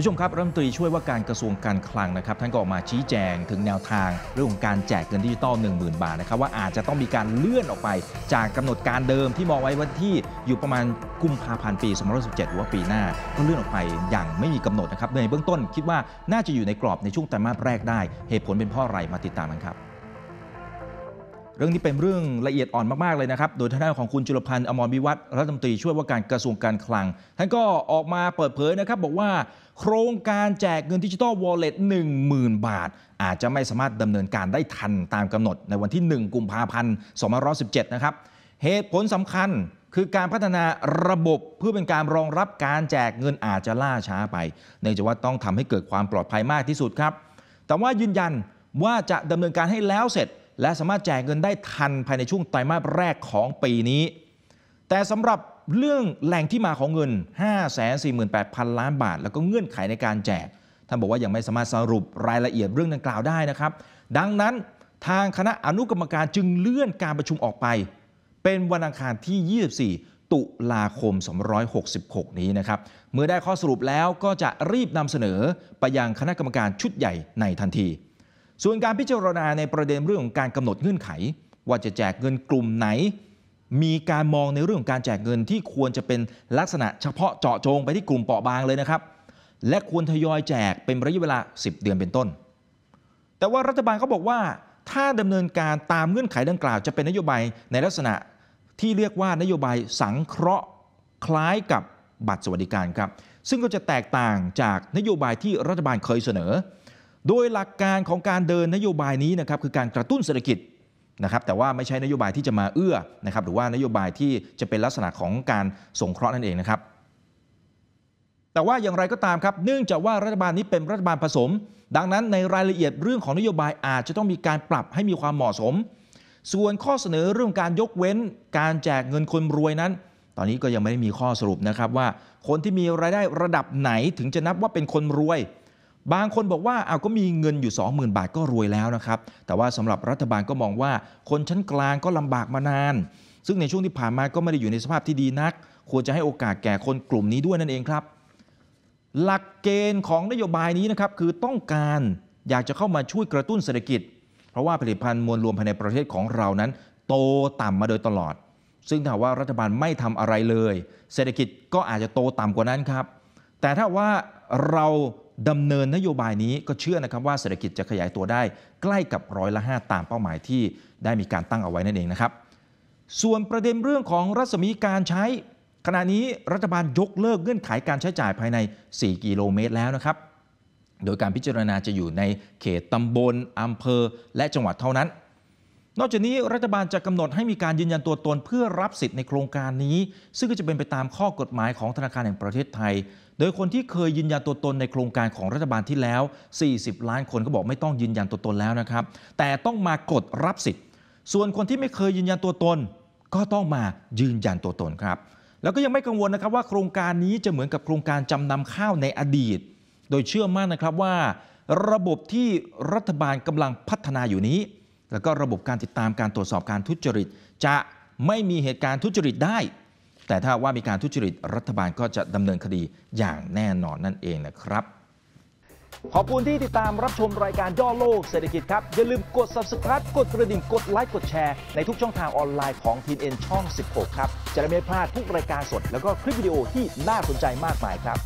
ผู้ชมครับรัฐมนตรีช่วยว่าการกระทรวงการคลังนะครับท่านก็ออกมาชี้แจงถึงแนวทางเรื่องของการแจกเงินดิจิตอล10,000 บาทนะครับว่าอาจจะต้องมีการเลื่อนออกไปจากกำหนดการเดิมที่มองไว้วันที่อยู่ประมาณกุมภาพันธ์ปี2017หรือว่าปีหน้าก็เลื่อนออกไปอย่างไม่มีกำหนดนะครับในเบื้องต้นคิดว่าน่าจะอยู่ในกรอบในช่วงไตรมาสแรกได้ เหตุผลเป็นเพราะอะไรมาติดตามกันครับเรื่องนี้เป็นเรื่องละเอียดอ่อนมาก ๆ เลยนะครับ โดยทางด้านของคุณจุลพันธ์อมรวิวัฒน์รัฐมนตรีช่วยว่าการกระทรวงการคลังท่านก็ออกมาเปิดเผยนะครับบอกว่า โครงการแจกเงินดิจิตอลวอลเล็ตหนึ่งหมื่นบาท อาจจะไม่สามารถดำเนินการได้ทันตามกำหนดในวันที่ 1 กุมภาพันธ์2517 นะครับ เหตุผลสำคัญคือการพัฒนาระบบเพื่อเป็นการรองรับการแจกเงินอาจจะล่าช้าไปเนื่องจากว่าต้องทำให้เกิดความปลอดภัยมากที่สุดครับแต่ว่ายืนยันว่าจะดำเนินการให้แล้วเสร็จและสามารถแจกเงินได้ทันภายในช่วงไตรมาสแรกของปีนี้ แต่สำหรับเรื่องแหล่งที่มาของเงิน 548,000 ล้านบาท แล้วก็เงื่อนไขในการแจกท่านบอกว่ายังไม่สามารถสรุปรายละเอียดเรื่องดังกล่าวได้นะครับ ดังนั้นทางคณะอนุกรรมการจึงเลื่อนการประชุมออกไป เป็นวันอังคารที่ 24 ตุลาคม 266 นี้นะครับ เมื่อได้ข้อสรุปแล้วก็จะรีบนำเสนอไปยังคณะกรรมการชุดใหญ่ในทันทีส่วนการพิจารณาในประเด็นเรื่องของการกำหนดเงื่อนไข ว่าจะแจกเงินกลุ่มไหน มีการมองในเรื่องของการแจกเงินที่ควรจะเป็นลักษณะเฉพาะเจาะจงไปที่กลุ่มเปราะบางเลยนะครับ และควรทยอยแจกเป็นระยะเวลา10 เดือนเป็นต้น แต่ว่ารัฐบาลเขาบอกว่า ถ้าดำเนินการตามเงื่อนไขดังกล่าวจะเป็นนโยบายในลักษณะที่เรียกว่านโยบายสังเคราะห์คล้ายกับบัตรสวัสดิการครับ ซึ่งก็จะแตกต่างจากนโยบายที่รัฐบาลเคยเสนอโดยหลักการของการเดินนโยบายนี้นะครับคือการกระตุ้นเศรษฐกิจนะครับแต่ว่าไม่ใช่นโยบายที่จะมาเอื้อนะครับหรือว่านโยบายที่จะเป็นลักษณะของการสงเคราะห์นั่นเองนะครับ แต่ว่าอย่างไรก็ตามครับเนื่องจากว่ารัฐบาลนี้เป็นรัฐบาลผสม ดังนั้นในรายละเอียดเรื่องของนโยบายอาจจะต้องมีการปรับให้มีความเหมาะสม ส่วนข้อเสนอเรื่องการยกเว้นการแจกเงินคนรวยนั้น ตอนนี้ก็ยังไม่ได้มีข้อสรุปนะครับ ว่าคนที่มีรายได้ระดับไหนถึงจะนับว่าเป็นคนรวยบางคนบอกว่าเอาก็มีเงินอยู่ 20,000 บาทก็รวยแล้วนะครับ แต่ว่าสำหรับรัฐบาลก็มองว่าคนชั้นกลางก็ลำบากมานาน ซึ่งในช่วงที่ผ่านมาก็ไม่ได้อยู่ในสภาพที่ดีนัก ควรจะให้โอกาสแก่คนกลุ่มนี้ด้วยนั่นเองครับ หลักเกณฑ์ของนโยบายนี้นะครับ คือต้องการอยากจะเข้ามาช่วยกระตุ้นเศรษฐกิจ เพราะว่าผลิตภัณฑ์มวลรวมภายในประเทศของเรานั้น โตต่ำมาโดยตลอด ซึ่งถ้าว่ารัฐบาลไม่ทำอะไรเลย เศรษฐกิจก็อาจจะโตต่ำกว่านั้นครับ แต่ถ้าว่าเราดำเนินนโยบายนี้ก็เชื่อนะครับว่าเศรษฐกิจจะขยายตัวได้ ใกล้กับร้อยละ5ตามเป้าหมายที่ได้มีการตั้งเอาไว้นั่นเองนะครับ ส่วนประเด็นเรื่องของรัศมีการใช้ ขณะนี้รัฐบาลยกเลิกเงื่อนไขการใช้จ่ายภายใน 4 กิโลเมตรแล้วนะครับ โดยการพิจารณาจะอยู่ในเขตตำบลอำเภอ และจังหวัดเท่านั้นนอกจากนี้รัฐบาลจะกำหนดให้มีการยืนยันตัวตนเพื่อรับสิทธิ์ในโครงการนี้ ซึ่งก็จะเป็นไปตามข้อกฎหมายของธนาคารแห่งประเทศไทย โดยคนที่เคยยืนยันตัวตนในโครงการของรัฐบาลที่แล้ว 40 ล้านคนก็บอกไม่ต้องยืนยันตัวตนแล้วนะครับ แต่ต้องมากดรับสิทธิ์ ส่วนคนที่ไม่เคยยืนยันตัวตน ก็ต้องมายืนยันตัวตนครับแล้วก็ยังไม่กังวลนะครับว่าโครงการนี้จะเหมือนกับโครงการจำนำข้าวในอดีต โดยเชื่อมั่นนะครับว่า ระบบที่รัฐบาลกำลังพัฒนาอยู่นี้แล้วก็ระบบการติดตามการตรวจสอบการทุจริต จะไม่มีเหตุการณ์ทุจริตได้ แต่ถ้าว่ามีการทุจริตรัฐบาลก็จะดำเนินคดีอย่างแน่นอนนั่นเองนะครับ ขอบคุณที่ติดตามรับชมรายการย่อโลกเศรษฐกิจครับ อย่าลืมกด subscribe กดกระดิ่ง กดไลค์ กดแชร์ในทุกช่องทางออนไลน์ของ t n n ช่อง 16ครับ จะได้ไม่พลาดทุกรายการสดแล้วก็คลิปวิดีโอที่น่าสนใจมากมายครับ